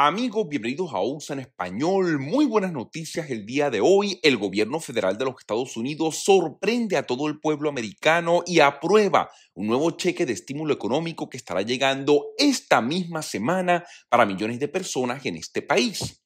Amigos, bienvenidos a USA en español. Muy buenas noticias el día de hoy. El gobierno federal de los Estados Unidos sorprende a todo el pueblo americano y aprueba un nuevo cheque de estímulo económico que estará llegando esta misma semana para millones de personas en este país.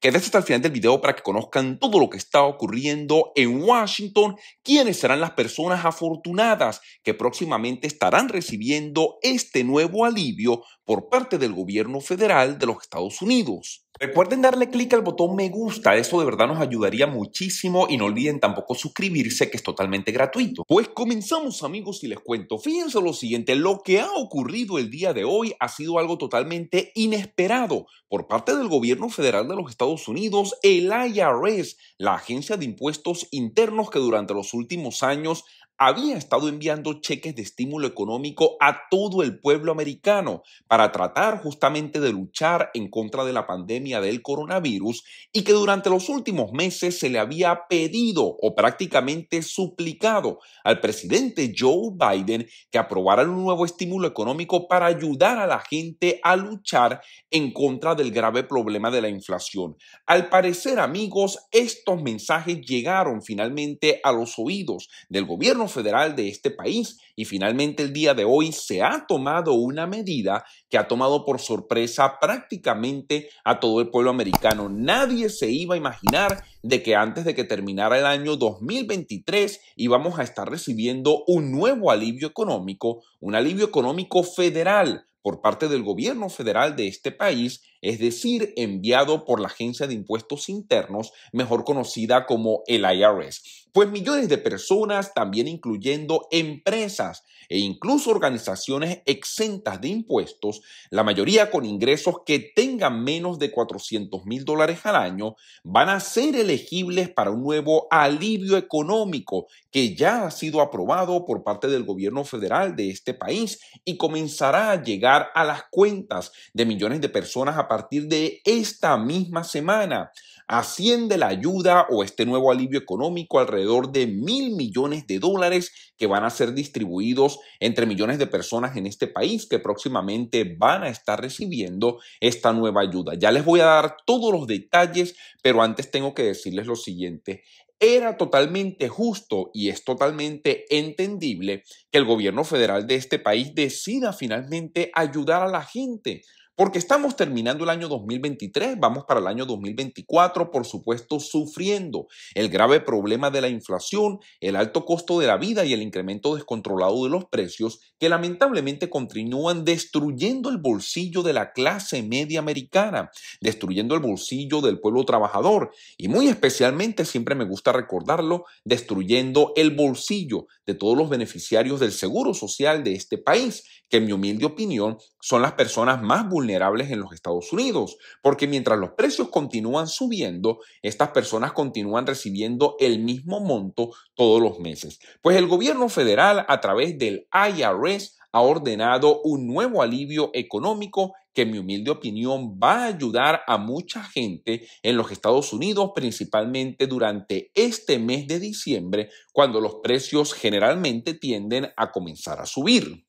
Quédense hasta el final del video para que conozcan todo lo que está ocurriendo en Washington, quiénes serán las personas afortunadas que próximamente estarán recibiendo este nuevo alivio por parte del gobierno federal de los Estados Unidos. Recuerden darle clic al botón me gusta, eso de verdad nos ayudaría muchísimo y no olviden tampoco suscribirse que es totalmente gratuito. Pues comenzamos amigos y les cuento, fíjense lo siguiente, lo que ha ocurrido el día de hoy ha sido algo totalmente inesperado por parte del gobierno federal de los Estados Unidos, el IRS, la agencia de impuestos internos que durante los últimos años había estado enviando cheques de estímulo económico a todo el pueblo americano para tratar justamente de luchar en contra de la pandemia del coronavirus y que durante los últimos meses se le había pedido o prácticamente suplicado al presidente Joe Biden que aprobara un nuevo estímulo económico para ayudar a la gente a luchar en contra del grave problema de la inflación. Al parecer, amigos, estos mensajes llegaron finalmente a los oídos del gobierno federal de este país. Y finalmente el día de hoy se ha tomado una medida que ha tomado por sorpresa prácticamente a todo el pueblo americano. Nadie se iba a imaginar de que antes de que terminara el año 2023 íbamos a estar recibiendo un nuevo alivio económico, un alivio económico federal por parte del gobierno federal de este país es decir, enviado por la Agencia de Impuestos Internos, mejor conocida como el IRS. Pues millones de personas, también incluyendo empresas e incluso organizaciones exentas de impuestos, la mayoría con ingresos que tengan menos de 400 mil dólares al año, van a ser elegibles para un nuevo alivio económico que ya ha sido aprobado por parte del gobierno federal de este país y comenzará a llegar a las cuentas de millones de personas a partir a partir de esta misma semana. asciende la ayuda o este nuevo alivio económico alrededor de mil millones de dólares que van a ser distribuidos entre millones de personas en este país que próximamente van a estar recibiendo esta nueva ayuda. Ya les voy a dar todos los detalles, pero antes tengo que decirles lo siguiente era totalmente justo y es totalmente entendible que el gobierno federal de este país decida finalmente ayudar a la gente porque estamos terminando el año 2023, vamos para el año 2024, por supuesto, sufriendo el grave problema de la inflación, el alto costo de la vida y el incremento descontrolado de los precios que lamentablemente continúan destruyendo el bolsillo de la clase media americana, destruyendo el bolsillo del pueblo trabajador y muy especialmente, siempre me gusta recordarlo, destruyendo el bolsillo de todos los beneficiarios del seguro social de este país, que en mi humilde opinión son las personas más vulnerables en los Estados Unidos, porque mientras los precios continúan subiendo, estas personas continúan recibiendo el mismo monto todos los meses. Pues el gobierno federal a través del IRS ha ordenado un nuevo alivio económico que en mi humilde opinión va a ayudar a mucha gente en los Estados Unidos, principalmente durante este mes de diciembre, cuando los precios generalmente tienden a comenzar a subir.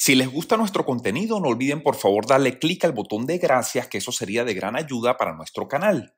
Si les gusta nuestro contenido, no olviden por favor darle clic al botón de gracias, que eso sería de gran ayuda para nuestro canal.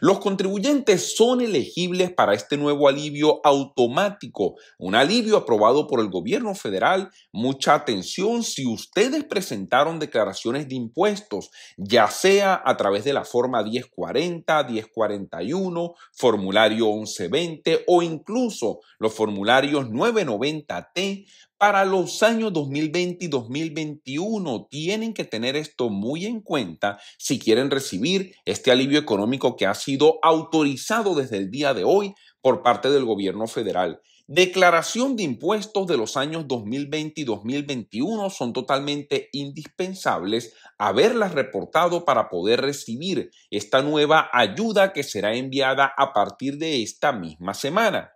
Los contribuyentes son elegibles para este nuevo alivio automático, un alivio aprobado por el gobierno federal. Mucha atención si ustedes presentaron declaraciones de impuestos, ya sea a través de la forma 1040, 1041, formulario 1120 o incluso los formularios 990T, para los años 2020 y 2021 tienen que tener esto muy en cuenta si quieren recibir este alivio económico que ha sido autorizado desde el día de hoy por parte del gobierno federal. Declaración de impuestos de los años 2020 y 2021 son totalmente indispensables haberlas reportado para poder recibir esta nueva ayuda que será enviada a partir de esta misma semana.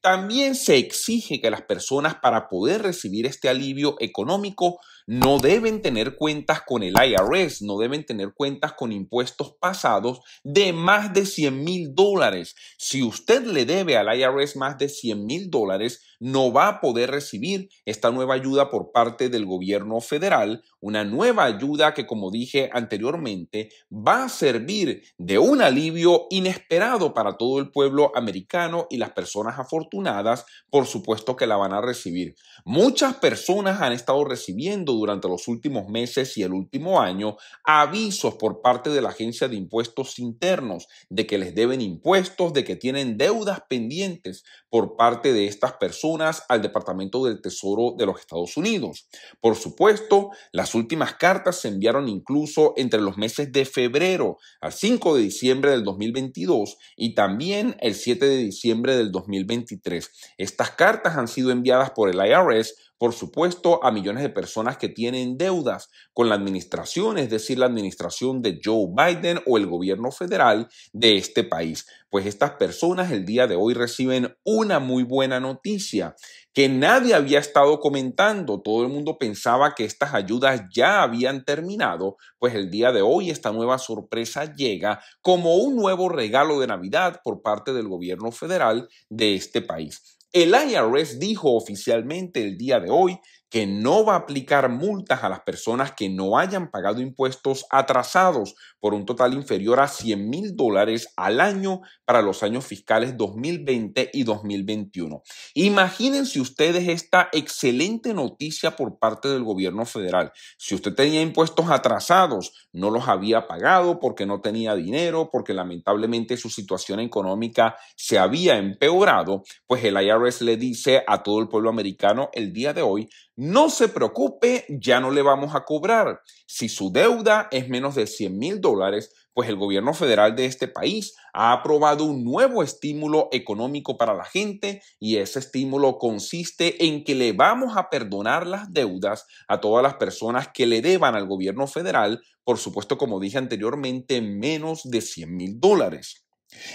También se exige que las personas para poder recibir este alivio económico no deben tener cuentas con el IRS, no deben tener cuentas con impuestos pasados de más de 100 mil dólares. Si usted le debe al IRS más de 100 mil dólares, no va a poder recibir esta nueva ayuda por parte del gobierno federal, una nueva ayuda que, como dije anteriormente, va a servir de un alivio inesperado para todo el pueblo americano y las personas afortunadas, por supuesto que la van a recibir. Muchas personas han estado recibiendo durante los últimos meses y el último año avisos por parte de la Agencia de Impuestos Internos de que les deben impuestos, de que tienen deudas pendientes por parte de estas personas al Departamento del Tesoro de los Estados Unidos. Por supuesto, las últimas cartas se enviaron incluso entre los meses de febrero al 5 de diciembre del 2022 y también el 7 de diciembre del 2023. Estas cartas han sido enviadas por el IRS por supuesto, a millones de personas que tienen deudas con la administración, es decir, la administración de Joe Biden o el gobierno federal de este país. Pues estas personas el día de hoy reciben una muy buena noticia que nadie había estado comentando, todo el mundo pensaba que estas ayudas ya habían terminado, pues el día de hoy esta nueva sorpresa llega como un nuevo regalo de Navidad por parte del gobierno federal de este país. El IRS dijo oficialmente el día de hoy que no va a aplicar multas a las personas que no hayan pagado impuestos atrasados por un total inferior a 100 mil dólares al año para los años fiscales 2020 y 2021. Imagínense ustedes esta excelente noticia por parte del gobierno federal. Si usted tenía impuestos atrasados, no los había pagado porque no tenía dinero, porque lamentablemente su situación económica se había empeorado, pues el IRS le dice a todo el pueblo americano el día de hoy, no se preocupe, ya no le vamos a cobrar. Si su deuda es menos de 100 mil dólares, pues el gobierno federal de este país ha aprobado un nuevo estímulo económico para la gente y ese estímulo consiste en que le vamos a perdonar las deudas a todas las personas que le deban al gobierno federal, por supuesto, como dije anteriormente, menos de 100 mil dólares.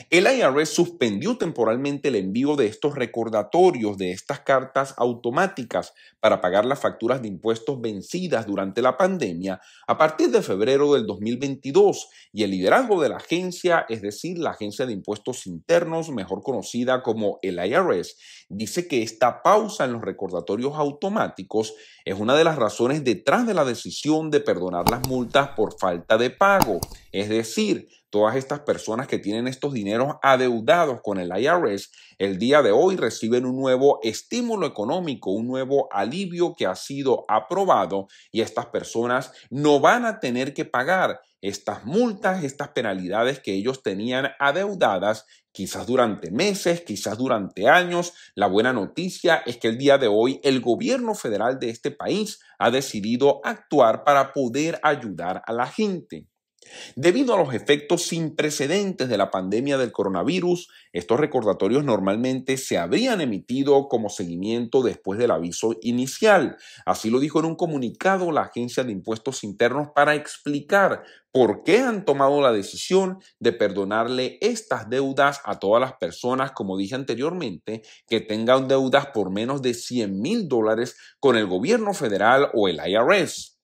El IRS suspendió temporalmente el envío de estos recordatorios, de estas cartas automáticas para pagar las facturas de impuestos vencidas durante la pandemia a partir de febrero del 2022 y el liderazgo de la agencia, es decir, la Agencia de Impuestos Internos, mejor conocida como el IRS, dice que esta pausa en los recordatorios automáticos es una de las razones detrás de la decisión de perdonar las multas por falta de pago. Es decir, todas estas personas que tienen estos dineros adeudados con el IRS, el día de hoy reciben un nuevo estímulo económico, un nuevo alivio que ha sido aprobado y estas personas no van a tener que pagar estas multas, estas penalidades que ellos tenían adeudadas quizás durante meses, quizás durante años. La buena noticia es que el día de hoy el gobierno federal de este país ha decidido actuar para poder ayudar a la gente. Debido a los efectos sin precedentes de la pandemia del coronavirus, estos recordatorios normalmente se habrían emitido como seguimiento después del aviso inicial. Así lo dijo en un comunicado la Agencia de Impuestos Internos para explicar por qué han tomado la decisión de perdonarle estas deudas a todas las personas, como dije anteriormente, que tengan deudas por menos de 100 mil dólares con el gobierno federal o el IRS.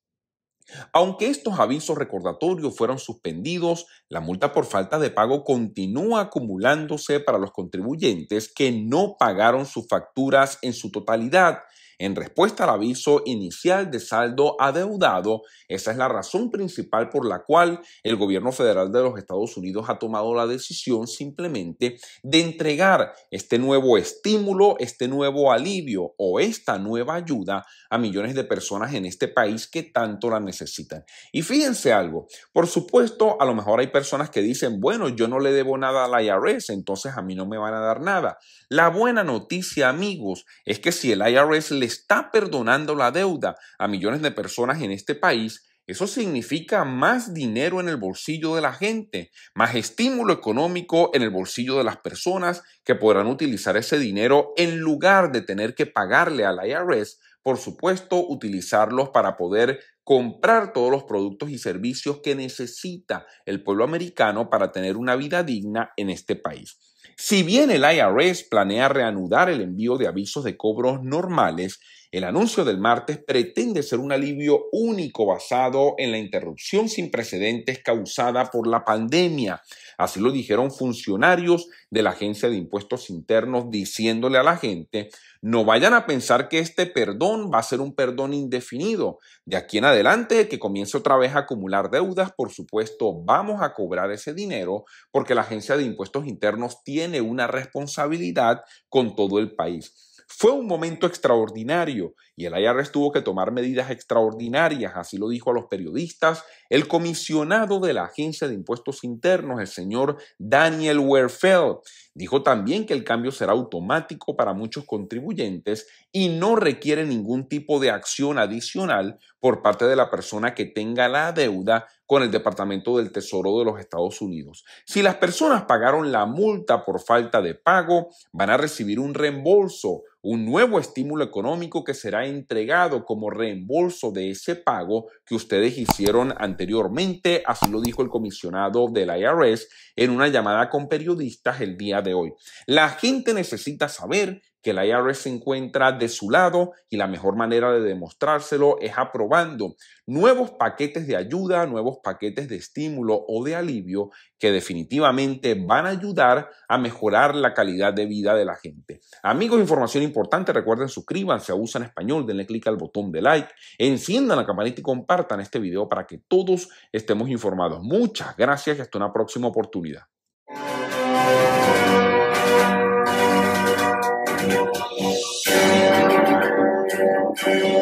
Aunque estos avisos recordatorios fueron suspendidos, la multa por falta de pago continúa acumulándose para los contribuyentes que no pagaron sus facturas en su totalidad en respuesta al aviso inicial de saldo adeudado, esa es la razón principal por la cual el gobierno federal de los Estados Unidos ha tomado la decisión simplemente de entregar este nuevo estímulo, este nuevo alivio o esta nueva ayuda a millones de personas en este país que tanto la necesitan. Y fíjense algo, por supuesto, a lo mejor hay personas que dicen, bueno, yo no le debo nada al IRS, entonces a mí no me van a dar nada. La buena noticia, amigos, es que si el IRS le está perdonando la deuda a millones de personas en este país, eso significa más dinero en el bolsillo de la gente, más estímulo económico en el bolsillo de las personas que podrán utilizar ese dinero en lugar de tener que pagarle al IRS, por supuesto, utilizarlos para poder comprar todos los productos y servicios que necesita el pueblo americano para tener una vida digna en este país. Si bien el IRS planea reanudar el envío de avisos de cobros normales, el anuncio del martes pretende ser un alivio único basado en la interrupción sin precedentes causada por la pandemia. Así lo dijeron funcionarios de la Agencia de Impuestos Internos diciéndole a la gente, no vayan a pensar que este perdón va a ser un perdón indefinido. De aquí en adelante, que comience otra vez a acumular deudas, por supuesto, vamos a cobrar ese dinero porque la Agencia de Impuestos Internos tiene una responsabilidad con todo el país. Fue un momento extraordinario y el IRS tuvo que tomar medidas extraordinarias, así lo dijo a los periodistas el comisionado de la Agencia de Impuestos Internos, el señor Daniel Werfel. Dijo también que el cambio será automático para muchos contribuyentes y no requiere ningún tipo de acción adicional por parte de la persona que tenga la deuda con el Departamento del Tesoro de los Estados Unidos. Si las personas pagaron la multa por falta de pago, van a recibir un reembolso, un nuevo estímulo económico que será entregado como reembolso de ese pago que ustedes hicieron anteriormente, así lo dijo el comisionado del IRS en una llamada con periodistas el día de hoy. La gente necesita saber que la IRS se encuentra de su lado y la mejor manera de demostrárselo es aprobando nuevos paquetes de ayuda, nuevos paquetes de estímulo o de alivio que definitivamente van a ayudar a mejorar la calidad de vida de la gente. Amigos, información importante, recuerden suscribanse a USA en Español, denle clic al botón de like, enciendan la campanita y compartan este video para que todos estemos informados. Muchas gracias y hasta una próxima oportunidad. Thank you.